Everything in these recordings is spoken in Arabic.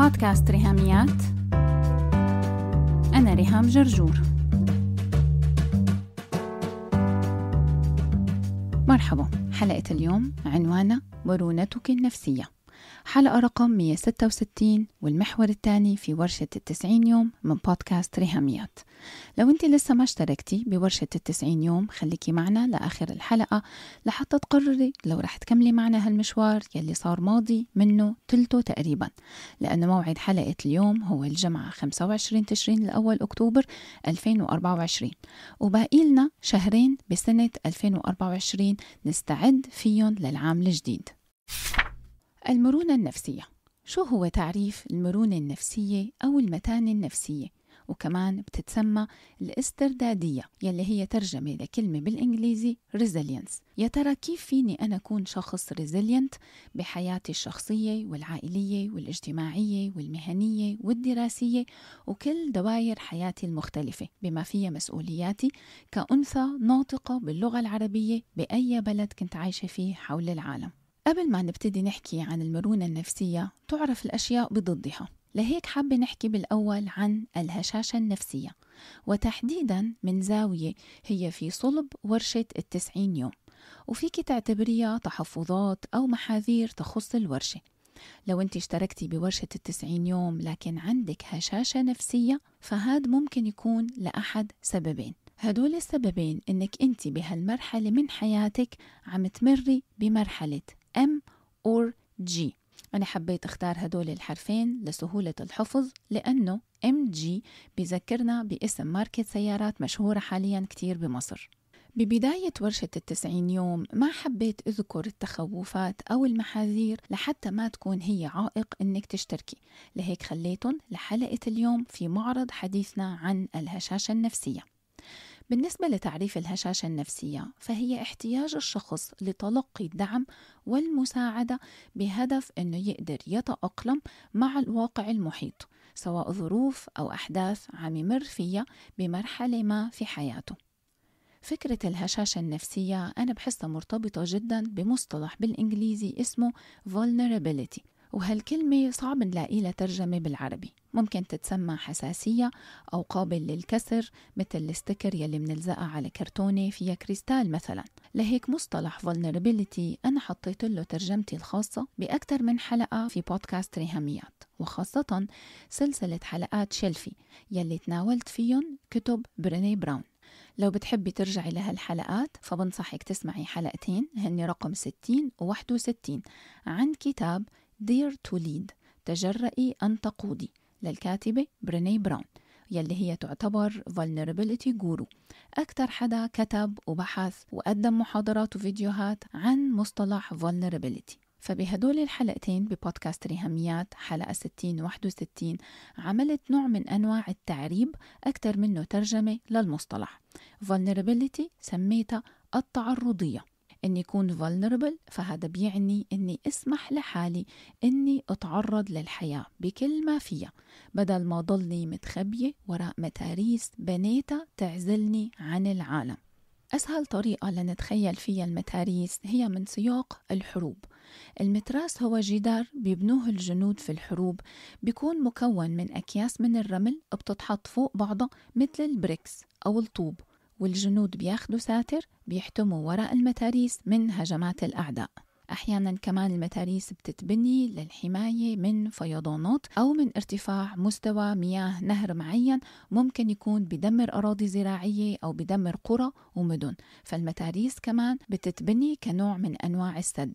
بودكاست ريهاميات أنا ريهام جرجور مرحبا حلقة اليوم عنوانها مرونتك النفسية حلقة رقم 166 والمحور الثاني في ورشة التسعين يوم من بودكاست ريهاميات لو أنت لسه ما اشتركتي بورشة التسعين يوم خليكي معنا لآخر الحلقة لحتى تقرري لو رح تكملي معنا هالمشوار يلي صار ماضي منه تلته تقريبا لأن موعد حلقة اليوم هو الجمعة 25 تشرين الأول أكتوبر 2024 وباقي لنا شهرين بسنة 2024 نستعد فيهم للعام الجديد المرونة النفسية شو هو تعريف المرونة النفسية أو المتانة النفسية؟ وكمان بتتسمى الاستردادية يلي هي ترجمة لكلمة بالإنجليزي resilience يا ترى كيف فيني أنا أكون شخص resilient بحياتي الشخصية والعائلية والاجتماعية والمهنية والدراسية وكل دوائر حياتي المختلفة بما فيها مسؤولياتي كأنثى ناطقة باللغة العربية بأي بلد كنت عايشة فيه حول العالم قبل ما نبتدي نحكي عن المرونة النفسية تعرف الأشياء بضدها لهيك حابة نحكي بالأول عن الهشاشة النفسية وتحديدا من زاوية هي في صلب ورشة التسعين يوم وفيك تعتبريها تحفظات أو محاذير تخص الورشة لو أنت اشتركتي بورشة التسعين يوم لكن عندك هشاشة نفسية فهاد ممكن يكون لأحد سببين هدول السببين انك انت بهالمرحلة من حياتك عم تمري بمرحلة M or G أنا حبيت أختار هدول الحرفين لسهولة الحفظ لأنه MG بذكرنا باسم ماركة سيارات مشهورة حاليا كتير بمصر ببداية ورشة التسعين يوم ما حبيت أذكر التخوفات أو المحاذير لحتى ما تكون هي عائق إنك تشتركي لهيك خليتهم لحلقة اليوم في معرض حديثنا عن الهشاشة النفسية بالنسبة لتعريف الهشاشة النفسية فهي احتياج الشخص لتلقي الدعم والمساعدة بهدف أنه يقدر يتأقلم مع الواقع المحيط سواء ظروف أو أحداث عم يمر فيها بمرحلة ما في حياته فكرة الهشاشة النفسية أنا بحسها مرتبطة جدا بمصطلح بالإنجليزي اسمه vulnerability وهالكلمة صعب نلاقي لها ترجمة بالعربي ممكن تتسمى حساسية أو قابل للكسر مثل الستيكر يلي منلزقها على كرتونة فيها كريستال مثلا لهيك مصطلح vulnerability أنا حطيت له ترجمتي الخاصة بأكثر من حلقة في بودكاست ريهاميات وخاصة سلسلة حلقات شيلفي يلي تناولت فيهم كتب بريني براون لو بتحبي ترجعي لهالحلقات فبنصحك تسمعي حلقتين هن رقم 60 و 61 عن كتاب دير to Lead تجرئي أن تقودي للكاتبة بريني براون يلي هي تعتبر vulnerability guru أكثر حدا كتب وبحث وقدم محاضرات وفيديوهات عن مصطلح vulnerability فبهدول الحلقتين ببودكاست ريهاميات حلقة 60 61 عملت نوع من أنواع التعريب أكثر منه ترجمة للمصطلح vulnerability سميتها التعرضية اني اكون vulnerable فهذا بيعني اني اسمح لحالي اني اتعرض للحياه بكل ما فيها بدل ما ضلني متخبيه وراء متاريس بنيتها تعزلني عن العالم أسهل طريقة لنتخيل فيها المتاريس هي من سياق الحروب المتراس هو جدار بيبنوه الجنود في الحروب بيكون مكون من أكياس من الرمل بتتحط فوق بعضها مثل البريكس أو الطوب والجنود بياخدوا ساتر بيحتموا وراء المتاريس من هجمات الأعداء أحيانا كمان المتاريس بتتبني للحماية من فيضانات أو من ارتفاع مستوى مياه نهر معين ممكن يكون بدمر أراضي زراعية أو بدمر قرى ومدن فالمتاريس كمان بتتبني كنوع من أنواع السد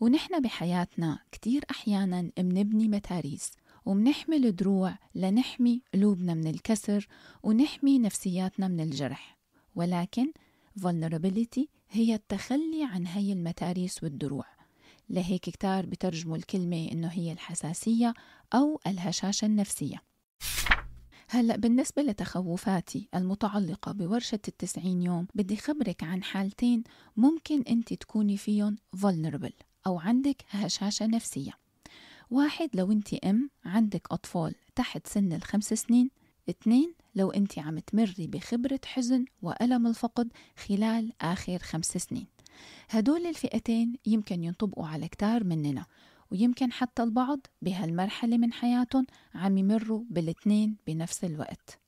ونحن بحياتنا كتير أحيانا بنبني متاريس ومنحمل دروع لنحمي قلوبنا من الكسر ونحمي نفسياتنا من الجرح ولكن vulnerability هي التخلي عن هي المتاريس والدروع لهيك كتار بترجموا الكلمة إنه هي الحساسية أو الهشاشة النفسية هلأ بالنسبة لتخوفاتي المتعلقة بورشة التسعين يوم بدي خبرك عن حالتين ممكن أنت تكوني فيهم vulnerable أو عندك هشاشة نفسية واحد لو أنت أم عندك أطفال تحت سن الخمس سنين اثنين لو أنت عم تمري بخبرة حزن وألم الفقد خلال آخر خمس سنين هدول الفئتين يمكن ينطبقوا على كتار مننا ويمكن حتى البعض بهالمرحلة من حياتهم عم يمروا بالاثنين بنفس الوقت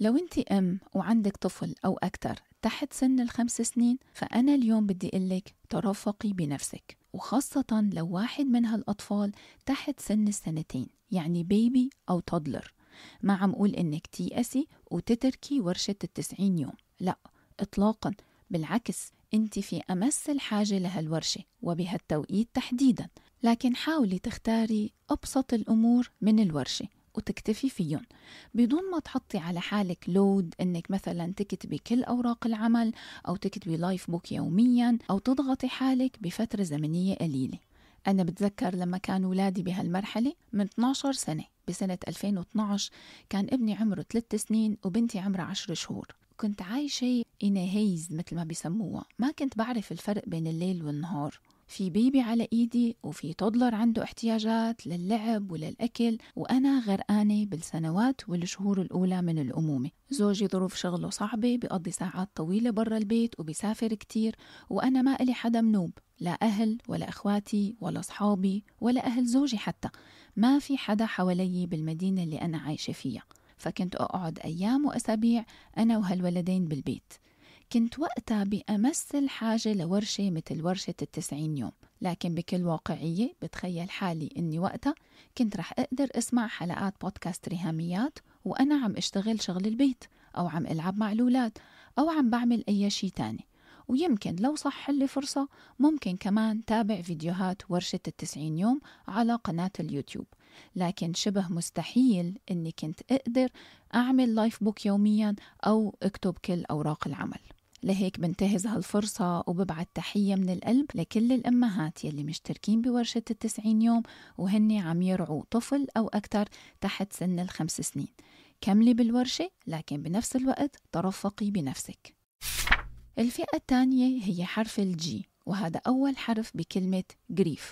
لو أنت أم وعندك طفل أو أكثر تحت سن الخمس سنين فأنا اليوم بدي لك ترفقي بنفسك وخاصة لو واحد من هالأطفال تحت سن السنتين يعني بيبي أو تودلر ما عم قول إنك تيأسي وتتركي ورشة التسعين يوم لا إطلاقا بالعكس أنت في أمس الحاجة لهالورشة وبهالتوقيت تحديدا لكن حاولي تختاري أبسط الأمور من الورشة وتكتفي فيهم بدون ما تحطي على حالك لود انك مثلا تكتبي كل اوراق العمل او تكتبي لايف بوك يوميا او تضغطي حالك بفتره زمنيه قليله انا بتذكر لما كان ولادي بهالمرحله من 12 سنه بسنة 2012 كان ابني عمره 3 سنين وبنتي عمرها 10 شهور كنت عايشة هيز مثل ما بيسموها ما كنت بعرف الفرق بين الليل والنهار في بيبي على ايدي وفي تودلر عنده احتياجات للعب وللاكل وانا غرقانه بالسنوات والشهور الاولى من الامومه زوجي ظروف شغله صعبه بقضي ساعات طويله برا البيت وبسافر كتير وانا ما الي حدا منوب لا اهل ولا اخواتي ولا اصحابي ولا اهل زوجي حتى ما في حدا حوالي بالمدينة اللي أنا عايشة فيها فكنت أقعد أيام وأسابيع أنا وهالولدين بالبيت كنت وقتها بأمس الحاجة لورشة مثل ورشة التسعين يوم لكن بكل واقعية بتخيل حالي أني وقتها كنت رح أقدر أسمع حلقات بودكاست رهاميات وأنا عم أشتغل شغل البيت أو عم ألعب مع الأولاد أو عم بعمل أي شيء تاني ويمكن لو صح لي فرصة ممكن كمان تابع فيديوهات ورشة التسعين يوم على قناة اليوتيوب لكن شبه مستحيل أني كنت أقدر أعمل لايف بوك يوميا أو أكتب كل أوراق العمل لهيك بنتهز هالفرصة وببعت تحية من القلب لكل الأمهات يلي مشتركين بورشة التسعين يوم وهن عم يرعوا طفل أو أكثر تحت سن الخمس سنين كملي بالورشة لكن بنفس الوقت ترفقي بنفسك الفئة الثانية هي حرف الجي وهذا أول حرف بكلمة grief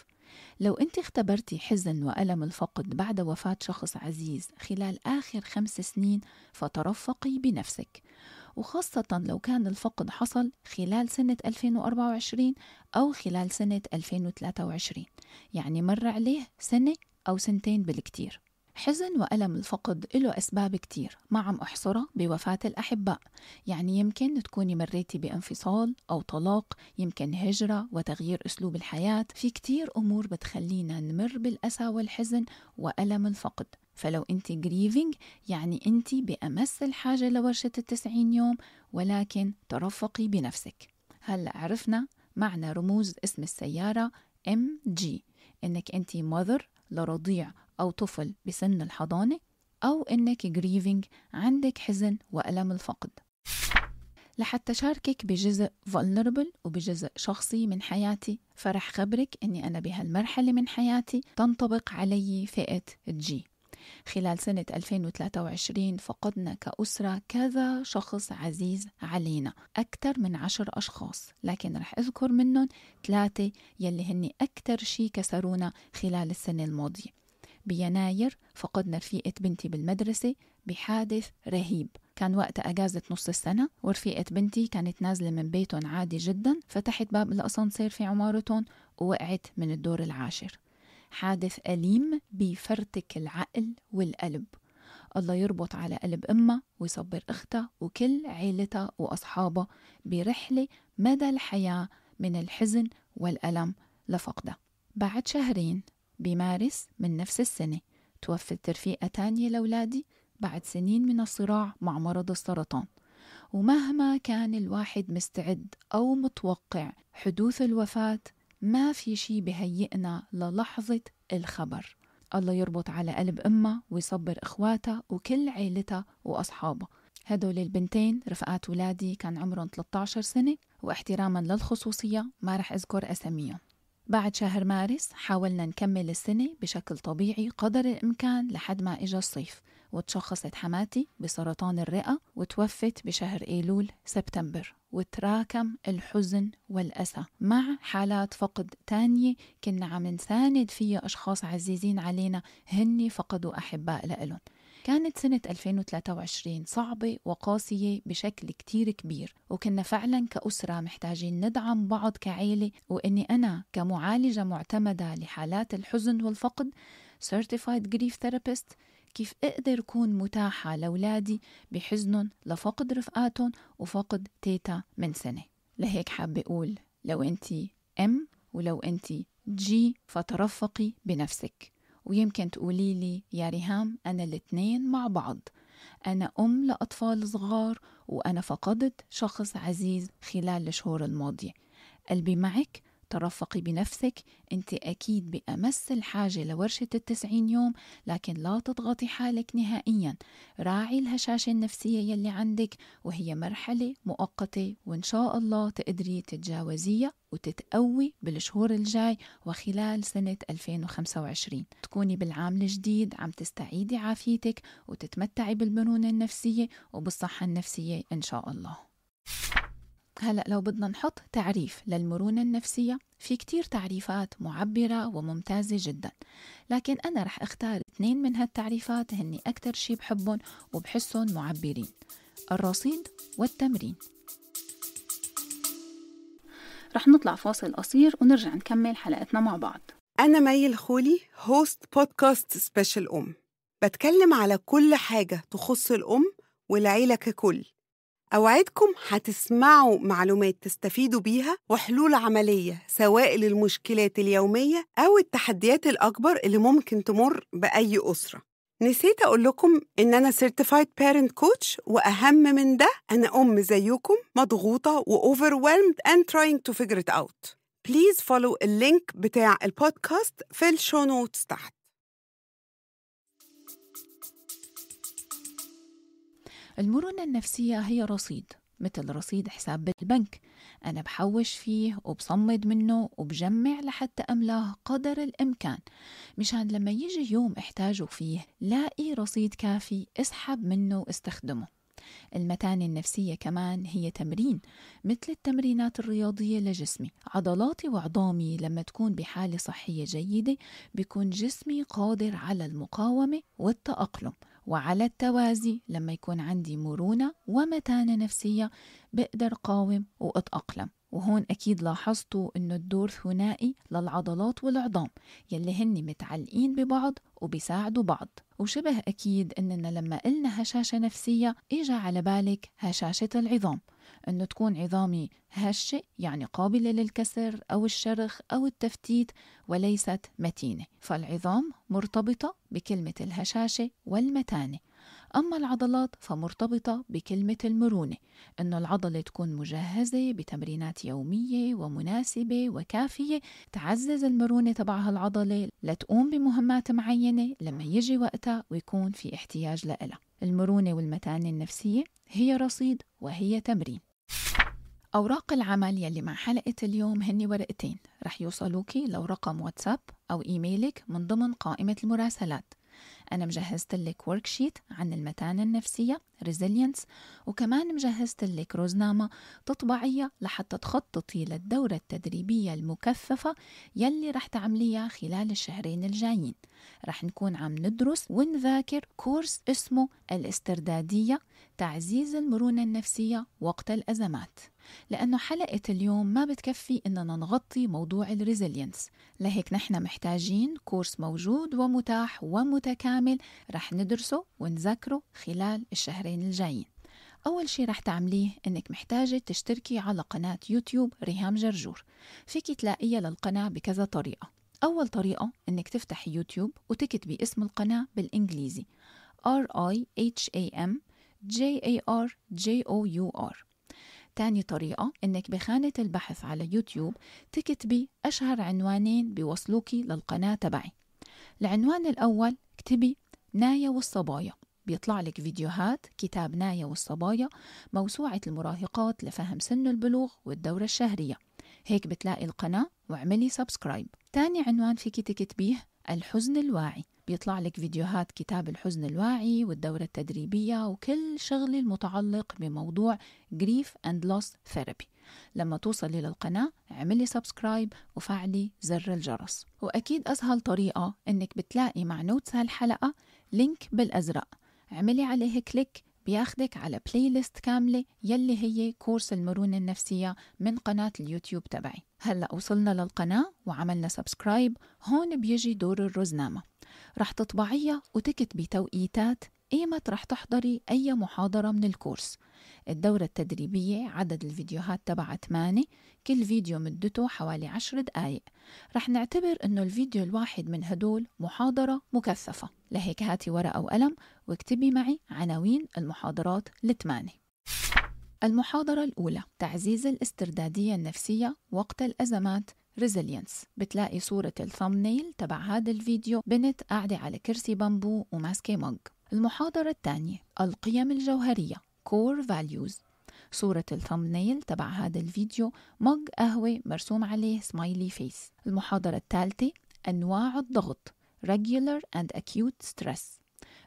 لو أنت اختبرتي حزن وألم الفقد بعد وفاة شخص عزيز خلال آخر خمس سنين فترفقي بنفسك وخاصة لو كان الفقد حصل خلال سنة 2024 أو خلال سنة 2023 يعني مر عليه سنة أو سنتين بالكتير حزن وألم الفقد له أسباب كتير ما عم أحصرها بوفاة الأحباء يعني يمكن تكوني مريتي بانفصال أو طلاق يمكن هجرة وتغيير أسلوب الحياة في كتير أمور بتخلينا نمر بالأسى والحزن وألم الفقد فلو أنت grieving يعني أنت بأمس الحاجة لورشة التسعين يوم ولكن ترفقي بنفسك هلأ عرفنا معنى رموز اسم السيارة MG إنك أنت mother لرضيع أو طفل بسن الحضانة أو إنك grieving عندك حزن وألم الفقد لحتى شاركك بجزء vulnerable وبجزء شخصي من حياتي فرح خبرك أني أنا بهالمرحلة من حياتي تنطبق علي فئة جي خلال سنة 2023 فقدنا كأسرة كذا شخص عزيز علينا أكثر من عشر أشخاص لكن رح أذكر منهم ثلاثة يلي هن أكثر شي كسرونا خلال السنة الماضية بيناير فقدنا رفيقة بنتي بالمدرسة بحادث رهيب كان وقت أجازة نص السنة ورفيقة بنتي كانت نازلة من بيتهم عادي جدا فتحت باب الأسانسير في عمارتهم ووقعت من الدور العاشر حادث أليم بيفرتك العقل والقلب الله يربط على قلب أمها ويصبر أختها وكل عيلتها وأصحابها برحلة مدى الحياة من الحزن والألم لفقدها بعد شهرين بمارس من نفس السنة توفت رفيقة تانية لأولادي بعد سنين من الصراع مع مرض السرطان ومهما كان الواحد مستعد أو متوقع حدوث الوفاة ما في شي بهيئنا للحظة الخبر الله يربط على قلب أمها ويصبر إخواتها وكل عيلتها وأصحابها هدول البنتين رفقات ولادي كان عمرهم 13 سنة واحتراما للخصوصية ما رح أذكر أسميهم بعد شهر مارس حاولنا نكمل السنة بشكل طبيعي قدر الإمكان لحد ما إجا الصيف وتشخصت حماتي بسرطان الرئة وتوفت بشهر أيلول سبتمبر وتراكم الحزن والأسى مع حالات فقد تانية كنا عم نساند فيها أشخاص عزيزين علينا هن فقدوا أحباء لإلهم كانت سنة 2023 صعبة وقاسية بشكل كتير كبير وكنا فعلا كأسرة محتاجين ندعم بعض كعيلة وإني أنا كمعالجة معتمدة لحالات الحزن والفقد Certified Grief Therapist كيف أقدر أكون متاحة لأولادي بحزنهم لفقد رفقاتهم وفقد تيتا من سنة لهيك حابة أقول لو أنت أم ولو أنت جي فترفقي بنفسك ويمكن تقولي لي يا ريهام أنا الاتنين مع بعض أنا أم لأطفال صغار وأنا فقدت شخص عزيز خلال الشهور الماضية قلبي معك ترفقي بنفسك انت اكيد بامس الحاجه لورشه التسعين يوم لكن لا تضغطي حالك نهائيا راعي الهشاشه النفسيه يلي عندك وهي مرحله مؤقته وان شاء الله تقدري تتجاوزيها وتتقوي بالشهور الجاي وخلال سنة 2025 تكوني بالعام الجديد عم تستعيدي عافيتك وتتمتعي بالمرونة النفسية وبالصحة النفسية إن شاء الله هلأ لو بدنا نحط تعريف للمرونة النفسية في كتير تعريفات معبرة وممتازة جدا لكن أنا رح أختار اثنين من هالتعريفات هني أكتر شي بحبهم وبحسهم معبرين الرصيد والتمرين رح نطلع فاصل قصير ونرجع نكمل حلقتنا مع بعض أنا مي الخولي هوست بودكاست سبيشال أم بتكلم على كل حاجة تخص الأم والعيلة ككل أوعدكم هتسمعوا معلومات تستفيدوا بيها وحلول عملية سواء للمشكلات اليومية أو التحديات الأكبر اللي ممكن تمر بأي أسرة نسيت أقول لكم إن أنا سيرتيفايد بيرنت كوتش وأهم من ده أنا أم زيكم مضغوطة overwhelmed and trying to figure it out. بليز فولو اللينك بتاع البودكاست في الشو نوتس تحت المرونة النفسية هي رصيد مثل رصيد حساب بالبنك أنا بحوش فيه وبصمد منه وبجمع لحتى أملاه قدر الإمكان مشان لما يجي يوم احتاجه فيه لاقي رصيد كافي اسحب منه واستخدمه المتانة النفسية كمان هي تمرين مثل التمرينات الرياضية لجسمي عضلاتي وعظامي لما تكون بحالة صحية جيدة بيكون جسمي قادر على المقاومة والتأقلم وعلى التوازي لما يكون عندي مرونة ومتانة نفسية بقدر قاوم وأتأقلم وهون أكيد لاحظتوا إنه الدور ثنائي للعضلات والعظام يلي هن متعلقين ببعض وبيساعدوا بعض وشبه أكيد إننا لما قلنا هشاشة نفسية إجا على بالك هشاشة العظام أنه تكون عظامي هشة يعني قابلة للكسر أو الشرخ أو التفتيت وليست متينة فالعظام مرتبطة بكلمة الهشاشة والمتانة أما العضلات فمرتبطة بكلمة المرونة أن العضلة تكون مجهزة بتمرينات يومية ومناسبة وكافية تعزز المرونة تبعها العضلة لتقوم بمهمات معينة لما يجي وقتها ويكون في احتياج لها المرونة والمتانة النفسية هي رصيد وهي تمرين أوراق العمل يلي مع حلقة اليوم هن ورقتين رح يوصلوكي لو رقم واتساب أو إيميلك من ضمن قائمة المراسلات أنا مجهزت لك وركشيت عن المتانة النفسية ريزيلينس وكمان مجهزت لك روزنامة تطبعية لحتى تخططي للدورة التدريبية المكثفة يلي رح تعمليها خلال الشهرين الجايين رح نكون عم ندرس ونذاكر كورس اسمه الاستردادية تعزيز المرونة النفسية وقت الأزمات لأنه حلقة اليوم ما بتكفي إننا نغطي موضوع الريزيلينس لهيك نحن محتاجين كورس موجود ومتاح ومتكامل رح ندرسه ونذكره خلال الشهرين الجايين أول شي رح تعمليه إنك محتاجة تشتركي على قناة يوتيوب ريهام جرجور فيكي تلاقيها للقناة بكذا طريقة أول طريقة إنك تفتحي يوتيوب وتكتبي اسم القناة بالإنجليزي R I H A M J A R J O U R تاني طريقة إنك بخانة البحث على يوتيوب تكتبي أشهر عنوانين بيوصلوكي للقناة تبعي العنوان الأول اكتبي نايا والصبايا بيطلع لك فيديوهات كتاب نايا والصبايا موسوعة المراهقات لفهم سن البلوغ والدورة الشهرية هيك بتلاقي القناة واعملي سبسكرايب تاني عنوان فيكي تكتبيه الحزن الواعي بيطلع لك فيديوهات كتاب الحزن الواعي والدورة التدريبية وكل شغل المتعلق بموضوع Grief and Loss Therapy لما توصلي للقناة اعملي سبسكرايب وفعلي زر الجرس وأكيد أسهل طريقة إنك بتلاقي مع نوتس هالحلقة لينك بالأزرق اعملي عليه كليك بياخدك على بلاي ليست كاملة يلي هي كورس المرونة النفسية من قناة اليوتيوب تبعي هلأ وصلنا للقناة وعملنا سبسكرايب هون بيجي دور الرزنامة رح تطبعيها وتكتبي توقيتات ايمت رح تحضري اي محاضرة من الكورس الدورة التدريبية عدد الفيديوهات تبعها 8 كل فيديو مدته حوالي 10 دقايق رح نعتبر انه الفيديو الواحد من هدول محاضرة مكثفة لهيك هاتي ورقة وقلم واكتبي معي عناوين المحاضرات الثمانية المحاضرة الأولى تعزيز الاستردادية النفسية وقت الأزمات ريزيلينس بتلاقي صورة الثامنيل تبع هذا الفيديو بنت قاعدة على كرسي بامبو وماسكة مج المحاضرة الثانية القيم الجوهرية كور فاليوز صورة الثامنيل تبع هذا الفيديو مج قهوة مرسوم عليه سمايلي فيس المحاضرة الثالثة أنواع الضغط regular and acute stress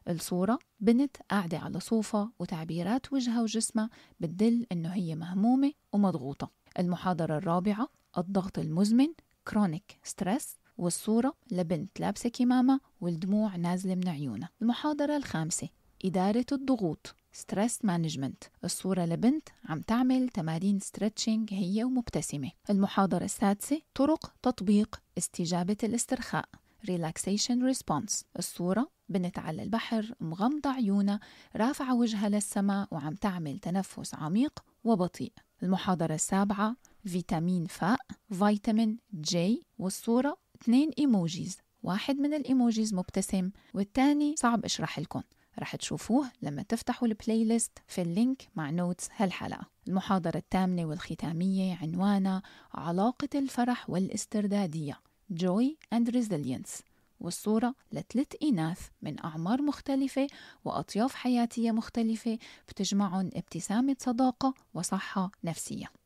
الصورة بنت قاعدة على صوفة وتعبيرات وجهها وجسمها بتدل إنه هي مهمومة ومضغوطة المحاضرة الرابعة الضغط المزمن كرونيك ستريس والصورة لبنت لابسة كمامة والدموع نازلة من عيونها المحاضرة الخامسة إدارة الضغوط ستريس مانجمنت الصورة لبنت عم تعمل تمارين ستريتشنج هي ومبتسمة المحاضرة السادسة طرق تطبيق استجابة الاسترخاء ريلاكسيشن ريسبونس الصورة بنت على البحر مغمضة عيونها رافعة وجهها للسماء وعم تعمل تنفس عميق وبطيء المحاضرة السابعة فيتامين فاء فيتامين جي والصورة اثنين ايموجيز واحد من الايموجيز مبتسم والتاني صعب اشرح لكم رح تشوفوه لما تفتحوا البلاي ليست في اللينك مع نوتس هالحلقة المحاضرة الثامنة والختامية عنوانها علاقة الفرح والاستردادية Joy and Resilience والصورة لثلاث إناث من أعمار مختلفة وأطياف حياتية مختلفة بتجمعهم ابتسامة صداقة وصحة نفسية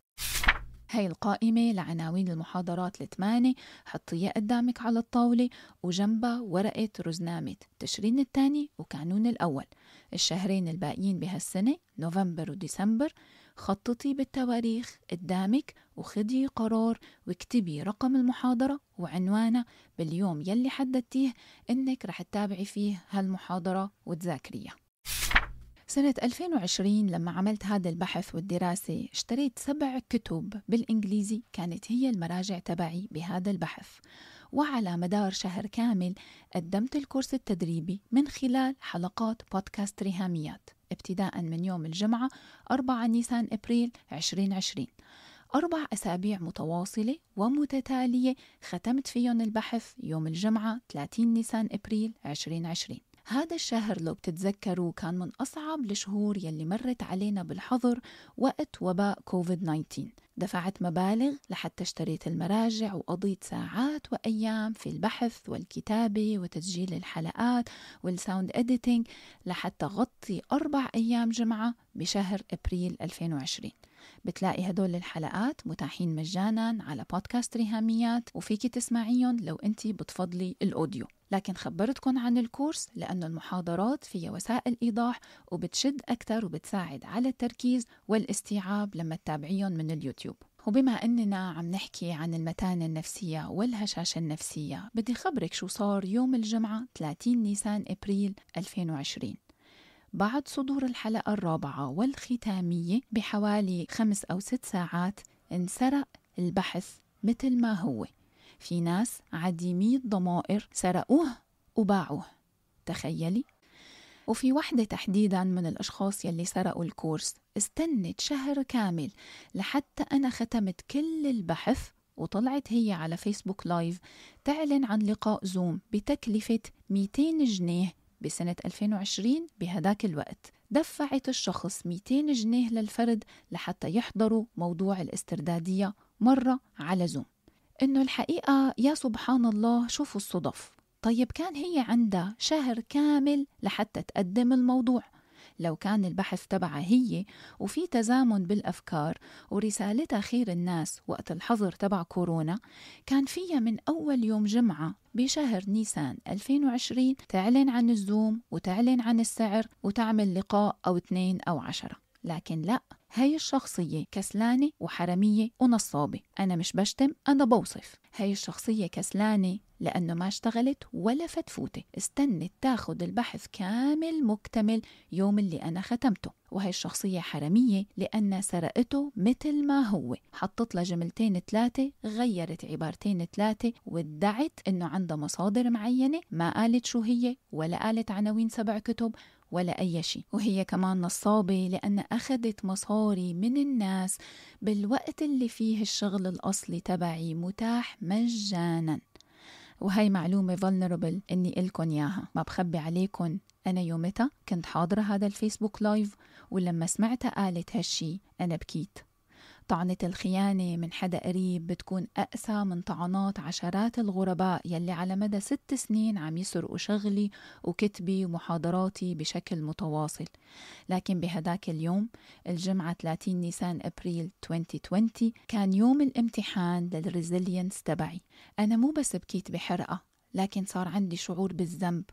هاي القائمة لعناوين المحاضرات الثمانية حطيها قدامك على الطاولة وجنبها ورقة رزنامة تشرين الثاني وكانون الأول الشهرين الباقيين بهالسنة نوفمبر وديسمبر خططي بالتواريخ قدامك وخدي قرار واكتبي رقم المحاضرة وعنوانها باليوم يلي حددتيه انك رح تتابعي فيه هالمحاضرة وتذاكريها سنة 2020 لما عملت هذا البحث والدراسة اشتريت سبع كتب بالإنجليزي كانت هي المراجع تبعي بهذا البحث وعلى مدار شهر كامل قدمت الكورس التدريبي من خلال حلقات بودكاست ريهاميات ابتداء من يوم الجمعة 4 نيسان أبريل 2020 أربع أسابيع متواصلة ومتتالية ختمت فيهم البحث يوم الجمعة 30 نيسان أبريل 2020 هذا الشهر لو بتتذكروا كان من أصعب الشهور يلي مرت علينا بالحظر وقت وباء كوفيد 19 دفعت مبالغ لحتى اشتريت المراجع وقضيت ساعات وأيام في البحث والكتابة وتسجيل الحلقات والساوند إديتينج لحتى غطي أربع أيام جمعة بشهر أبريل 2020 بتلاقي هدول الحلقات متاحين مجانا على بودكاست ريهاميات وفيكي تسمعيهم لو انت بتفضلي الأوديو لكن خبرتكم عن الكورس لأنه المحاضرات فيها وسائل إيضاح وبتشد أكثر وبتساعد على التركيز والاستيعاب لما تتابعيهم من اليوتيوب وبما أننا عم نحكي عن المتانة النفسية والهشاشة النفسية بدي خبرك شو صار يوم الجمعة 30 نيسان إبريل 2020 بعد صدور الحلقة الرابعة والختامية بحوالي خمس أو ست ساعات انسرق البحث مثل ما هو في ناس عديمي الضمائر سرقوه وباعوه تخيلي وفي وحدة تحديدا من الأشخاص يلي سرقوا الكورس استنت شهر كامل لحتى أنا ختمت كل البحث وطلعت هي على فيسبوك لايف تعلن عن لقاء زوم بتكلفة 200 جنيه بسنة 2020 بهداك الوقت دفعت الشخص 200 جنيه للفرد لحتى يحضروا موضوع الاستردادية مرة على زوم إنه الحقيقة يا سبحان الله شوفوا الصدف طيب كان هي عندها شهر كامل لحتى تقدم الموضوع لو كان البحث تبعها هي وفي تزامن بالأفكار ورسالتها خير الناس وقت الحظر تبع كورونا كان فيها من أول يوم جمعة بشهر نيسان 2020 تعلن عن الزوم وتعلن عن السعر وتعمل لقاء أو اثنين أو عشرة لكن لا هاي الشخصية كسلانة وحرمية ونصابة أنا مش بشتم أنا بوصف هاي الشخصية كسلانة لأنه ما اشتغلت ولا فتفوتة استنت تاخد البحث كامل مكتمل يوم اللي أنا ختمته وهي الشخصية حرمية لأنها سرقته مثل ما هو حطت لها جملتين ثلاثة غيرت عبارتين ثلاثة وادعت أنه عندها مصادر معينة ما قالت شو هي ولا قالت عناوين سبع كتب ولا أي شيء وهي كمان نصابة لأن أخذت مصاري من الناس بالوقت اللي فيه الشغل الأصلي تبعي متاح مجانا وهي معلومة vulnerable إني إلكن إياها ما بخبي عليكن أنا يومتها كنت حاضرة هذا الفيسبوك لايف ولما سمعتها قالت هالشي أنا بكيت طعنة الخيانة من حدا قريب بتكون أقسى من طعنات عشرات الغرباء يلي على مدى ست سنين عم يسرقوا شغلي وكتبي ومحاضراتي بشكل متواصل لكن بهداك اليوم الجمعة 30 نيسان أبريل 2020 كان يوم الامتحان للريزيلينس تبعي أنا مو بس بكيت بحرقة لكن صار عندي شعور بالذنب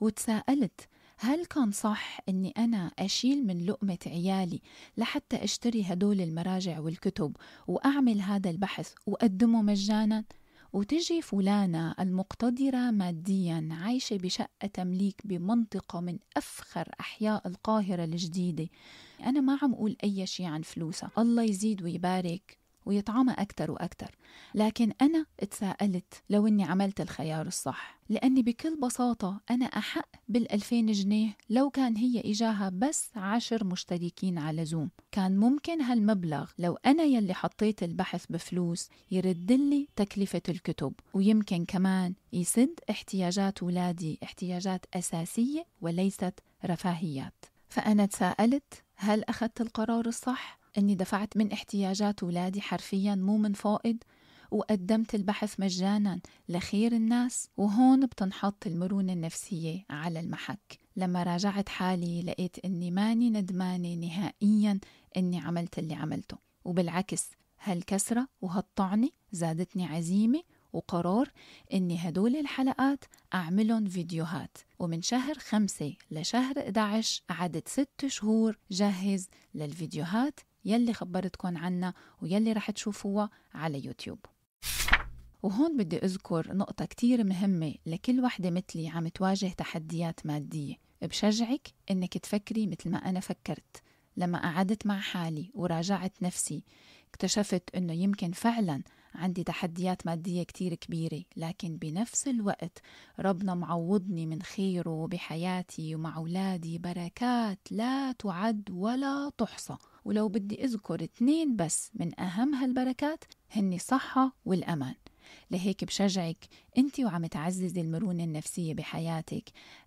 وتساءلت هل كان صح أني أنا أشيل من لقمة عيالي لحتى أشتري هدول المراجع والكتب وأعمل هذا البحث وأقدمه مجاناً؟ وتجي فلانة المقتدرة ماديا عايشة بشقة تمليك بمنطقة من أفخر أحياء القاهرة الجديدة أنا ما عم أقول أي شيء عن فلوسها الله يزيد ويبارك ويتعامى أكتر وأكتر لكن أنا اتساءلت لو أني عملت الخيار الصح لأني بكل بساطة أنا أحق بال2000 جنيه لو كان هي إجاها بس عشر مشتركين على زوم كان ممكن هالمبلغ لو أنا يلي حطيت البحث بفلوس يردلي تكلفة الكتب ويمكن كمان يسد احتياجات ولادي احتياجات أساسية وليست رفاهيات فأنا تساءلت هل أخذت القرار الصح أني دفعت من احتياجات ولادي حرفيا مو من فائض وقدمت البحث مجانا لخير الناس وهون بتنحط المرونة النفسية على المحك لما راجعت حالي لقيت أني ماني ندمانة نهائيا أني عملت اللي عملته وبالعكس هالكسرة وهالطعنة زادتني عزيمة وقرار أني هدول الحلقات أعملهم فيديوهات ومن شهر خمسة لشهر 11 قعدت ست شهور جهز للفيديوهات يلي خبرتكن عنها ويلي رح تشوفوها على يوتيوب وهون بدي أذكر نقطة كتير مهمة لكل وحدة مثلي عم تواجه تحديات مادية بشجعك إنك تفكري مثل ما أنا فكرت لما قعدت مع حالي وراجعت نفسي اكتشفت إنه يمكن فعلاً عندي تحديات مادية كتير كبيرة لكن بنفس الوقت ربنا معوضني من خيره بحياتي ومع أولادي بركات لا تعد ولا تحصى ولو بدي أذكر اثنين بس من أهم هالبركات هني الصحة والأمان لهيك بشجعك انت وعم تعززي المرونة النفسية بحياتك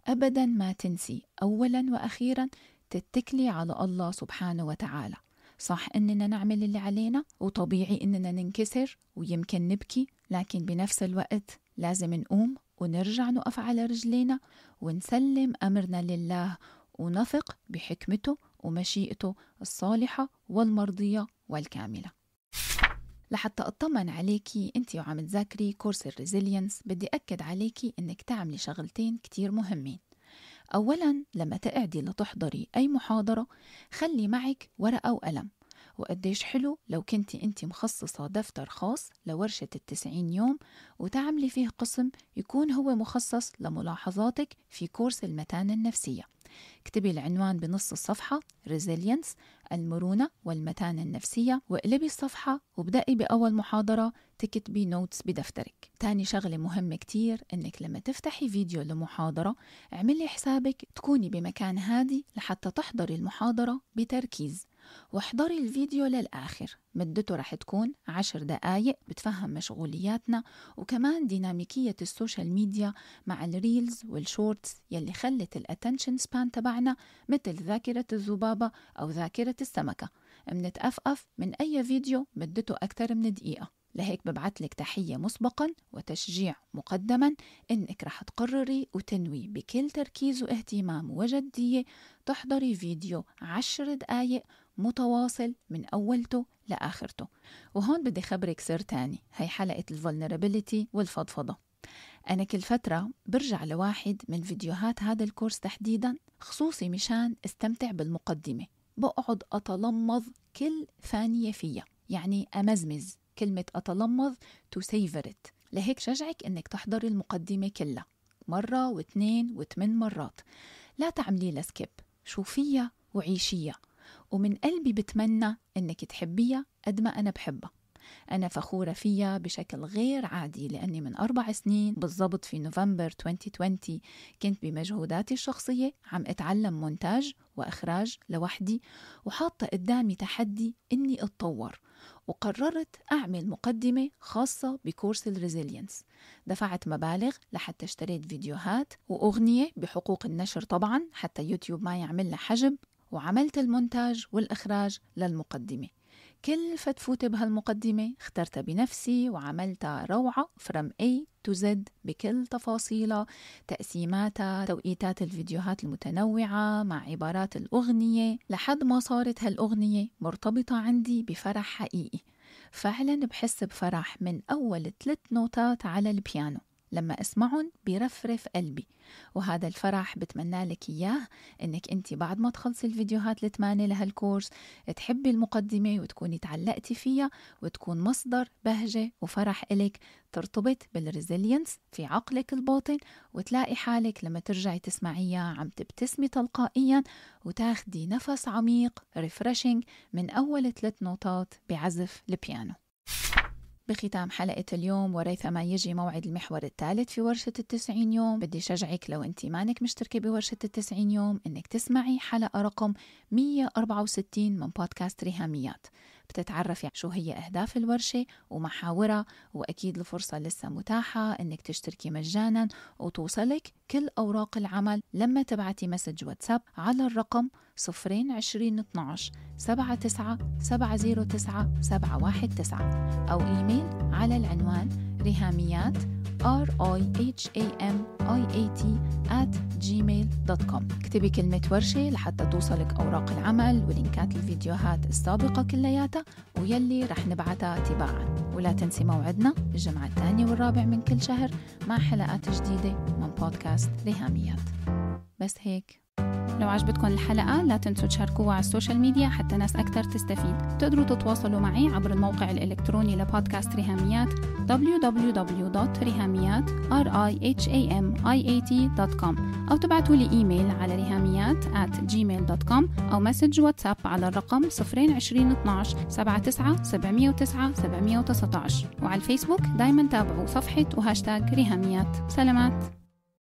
أبدا ما تنسي أولا وأخيرا تتكلي على الله سبحانه وتعالى صح اننا نعمل اللي علينا وطبيعي اننا ننكسر ويمكن نبكي لكن بنفس الوقت لازم نقوم ونرجع نقف على رجلينا ونسلم امرنا لله ونثق بحكمته ومشيئته الصالحة والمرضية والكاملة لحتى أطمن عليكي أنت وعم تذاكري كورس الريزيلينس بدي أكد عليكي أنك تعملي شغلتين كتير مهمين أولا لما تقعدي لتحضري أي محاضرة خلي معك ورقة وقلم وقديش حلو لو كنتي انت مخصصة دفتر خاص لورشة التسعين يوم وتعملي فيه قسم يكون هو مخصص لملاحظاتك في كورس المتانة النفسية اكتبي العنوان بنص الصفحة ريزيلينس المرونة والمتانة النفسية واقلبي الصفحة وابدأي بأول محاضرة تكتبي نوتس بدفترك تاني شغلة مهمة كتير انك لما تفتحي فيديو لمحاضرة اعملي حسابك تكوني بمكان هادي لحتى تحضري المحاضرة بتركيز واحضري الفيديو للآخر مدته رح تكون عشر دقايق بتفهم مشغولياتنا وكمان ديناميكية السوشيال ميديا مع الريلز والشورتس يلي خلت الاتنشن سبان تبعنا مثل ذاكرة الذبابة أو ذاكرة السمكة منتأفقف من أي فيديو مدته أكثر من دقيقة لهيك ببعتلك تحية مسبقا وتشجيع مقدما إنك رح تقرري وتنوي بكل تركيز واهتمام وجدية تحضري فيديو عشر دقايق متواصل من أولته لآخرته وهون بدي خبرك سر تاني هي حلقة الفولنرابيليتي والفضفضة أنا كل فترة برجع لواحد من فيديوهات هذا الكورس تحديدا خصوصي مشان استمتع بالمقدمة بقعد أتلمظ كل ثانية فيها يعني أمزمز كلمة أتلمظ to savor it لهيك شجعك أنك تحضري المقدمة كلها مرة واثنين وثمان مرات لا تعملي لها سكيب شوفيها وعيشيها ومن قلبي بتمنى إنك تحبيها قد ما أنا بحبها أنا فخورة فيها بشكل غير عادي لأني من أربع سنين بالضبط في نوفمبر 2020 كنت بمجهوداتي الشخصية عم أتعلم مونتاج وإخراج لوحدي وحاطة قدامي تحدي إني أتطور وقررت أعمل مقدمة خاصة بكورس الريزيلينس دفعت مبالغ لحتى اشتريت فيديوهات وأغنية بحقوق النشر طبعا حتى يوتيوب ما يعمل لها حجب وعملت المونتاج والإخراج للمقدمة كل فتفوتة بهالمقدمة اخترتها بنفسي وعملتها روعة فرم A to Z بكل تفاصيلها تقسيماتها توقيتات الفيديوهات المتنوعة مع عبارات الأغنية لحد ما صارت هالأغنية مرتبطة عندي بفرح حقيقي فعلا بحس بفرح من أول ثلاث نوتات على البيانو لما أسمعهم بيرفرف قلبي وهذا الفرح بتمنى لك إياه إنك أنت بعد ما تخلصي الفيديوهات الثمانية لهالكورس تحبي المقدمة وتكوني تعلقتي فيها وتكون مصدر بهجة وفرح إلك ترتبط بالريزيلينس في عقلك الباطن وتلاقي حالك لما ترجعي تسمعيها عم تبتسمي تلقائيا وتاخدي نفس عميق ريفرشنج من أول ثلاث نوتات بعزف البيانو بختام حلقة اليوم وريثما يجي موعد المحور الثالث في ورشة التسعين يوم بدي شجعك لو أنت مانك مشتركة بورشة التسعين يوم أنك تسمعي حلقة رقم 164 من بودكاست ريهاميات بتتعرفي يعني شو هي أهداف الورشة ومحاورها وأكيد الفرصة لسه متاحة إنك تشتركي مجانا وتوصلك كل أوراق العمل لما تبعتي مسج واتساب على الرقم 02012 12 79 709 719 أو إيميل على العنوان ريهاميات r i h a m i a t at gmail.com اكتبي كلمة ورشة لحتى توصلك أوراق العمل ولينكات الفيديوهات السابقة كلياتها ويلي رح نبعتها تباعا ولا تنسي موعدنا الجمعة الثانية والرابع من كل شهر مع حلقات جديدة من بودكاست ريهاميات بس هيك لو عجبتكم الحلقة لا تنسوا تشاركوها على السوشيال ميديا حتى ناس أكثر تستفيد تقدروا تتواصلوا معي عبر الموقع الإلكتروني لبودكاست ريهاميات www.rihamiat.com أو تبعتوا لي إيميل على ريهاميات at gmail.com أو مسج واتساب على الرقم 02012 79 709 719 وعلى الفيسبوك دايما تابعوا صفحة وهاشتاج ريهاميات سلامات